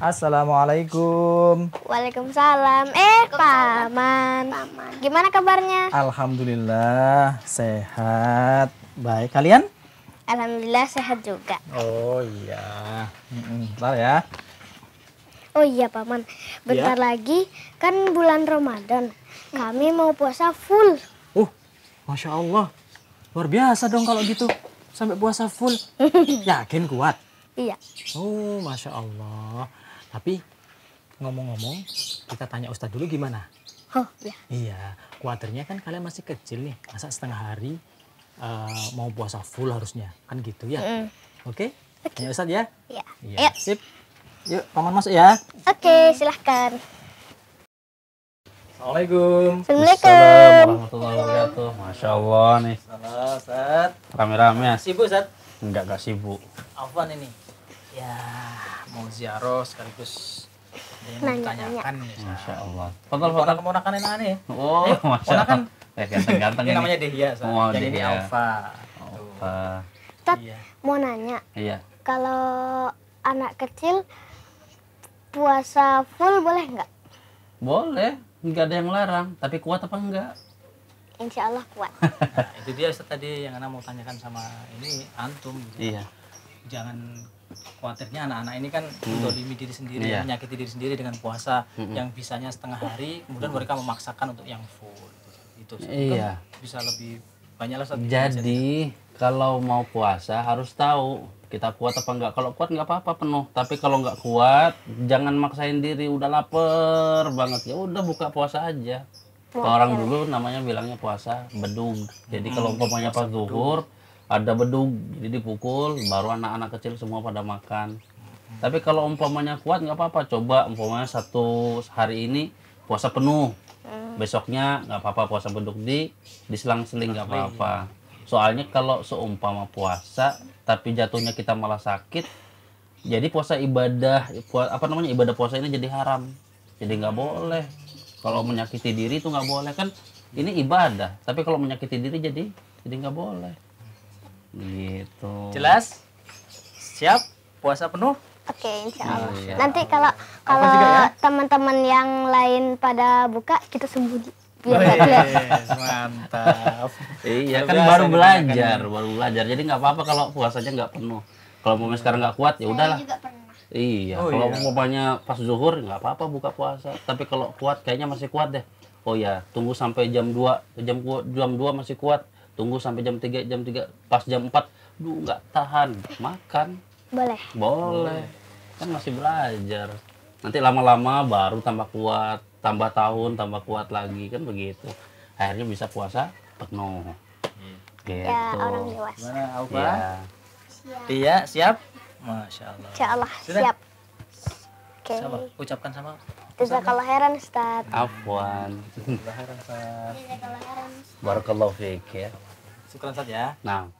Assalamualaikum. Waalaikumsalam. Eh, paman. paman. Gimana kabarnya? Alhamdulillah sehat. Baik, kalian? Alhamdulillah sehat juga. Oh iya. Bentar ya. Oh iya, paman. Bentar ya? lagi kan bulan Ramadan. Kami mau puasa full. Uh, masya Allah. Luar biasa dong kalau gitu. Sampai puasa full. Yakin kuat? Iya. Oh, masya Allah. Tapi ngomong-ngomong, kita tanya Ustadz dulu gimana? Oh, ya. Iya, kuatirnya kan kalian masih kecil nih, masa setengah hari uh, mau puasa full harusnya, kan gitu ya? Mm. Oke, okay? okay. Ustadz ya? Iya. Ya. Sip. Yuk, paman masuk ya. Oke, okay, silahkan. Assalamualaikum. Assalamualaikum. Assalamualaikum warahmatullahi wabarakatuh. Masya Allah nih. Assalamualaikum. Ustaz. Rame-rame ya. Sibuk, Ustadz? Enggak, enggak sibuk. Apaan ini? ya mau ziarah sekaligus ditanyakan Masya Allah. Fadal kamu nakan yang aneh. Oh, eh, Masya Allah. Kan, ganteng-ganteng ini. namanya Dehia, oh, jadi ini Alfa. Alfa. Tad, iya. mau nanya. Iya. Kalau anak kecil puasa full boleh nggak? Boleh, nggak ada yang larang. Tapi kuat apa enggak? Insya Allah kuat. Nah, itu dia tadi yang anak mau tanyakan sama ini antum. Gitu. Iya. Jangan khawatirnya anak-anak ini kan mendolimi hmm. diri sendiri, yeah. menyakiti diri sendiri dengan puasa hmm. yang bisanya setengah hari, kemudian mereka memaksakan untuk yang full. Itu iya. Kan bisa lebih banyak lah. Jadi kalau mau puasa harus tahu kita kuat apa enggak. Kalau kuat enggak apa-apa penuh, tapi kalau enggak kuat jangan maksain diri. Udah lapar banget ya udah buka puasa aja. Puasa. orang dulu namanya bilangnya puasa bedung Jadi hmm, kalau umpamanya pas zuhur, ada bedug, jadi dipukul, baru anak-anak kecil semua pada makan. Tapi kalau umpamanya kuat nggak apa-apa, coba umpamanya satu hari ini puasa penuh, hmm. besoknya nggak apa-apa puasa bedug di diselang-seling nggak apa-apa. Soalnya kalau seumpama puasa tapi jatuhnya kita malah sakit, jadi puasa ibadah apa namanya ibadah puasa ini jadi haram, jadi nggak boleh. Kalau menyakiti diri itu nggak boleh kan ini ibadah tapi kalau menyakiti diri jadi jadi nggak boleh Gitu. Jelas? Siap? Puasa penuh? Oke, okay, insya iya. Allah. Nanti kalau kalau ya? teman-teman yang lain pada buka, kita sembunyi. oh, yes, mantap. iya, kan baru belajar, baru belajar. Jadi nggak apa-apa kalau puasanya nggak penuh. Kalau mau sekarang nggak kuat, ya udahlah. Iya, oh, kalau iya. mau pas zuhur nggak apa-apa buka puasa. Tapi kalau kuat kayaknya masih kuat deh. Oh ya, tunggu sampai jam 2, jam dua masih kuat tunggu sampai jam 3 jam 3 pas jam 4 duh nggak tahan makan boleh boleh kan masih belajar nanti lama-lama baru tambah kuat tambah tahun tambah kuat lagi kan begitu akhirnya bisa puasa penuh ya, gitu ya, orang dewasa Gimana, Auba? Ya. siap iya siap masya Allah insya Allah siap Oke. Okay. Sama, ucapkan sama Jazakallah khairan Ustaz. Afwan. Jazakallah khairan Ustaz. Barakallahu fiik ya. Syukran Ustaz ya. Nah.